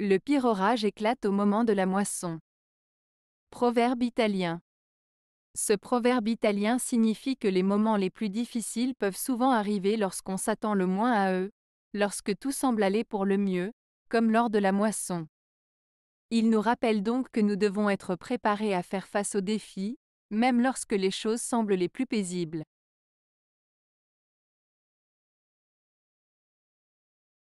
Le pire orage éclate au moment de la moisson. Proverbe italien. Ce proverbe italien signifie que les moments les plus difficiles peuvent souvent arriver lorsqu'on s'attend le moins à eux, lorsque tout semble aller pour le mieux, comme lors de la moisson. Il nous rappelle donc que nous devons être préparés à faire face aux défis, même lorsque les choses semblent les plus paisibles.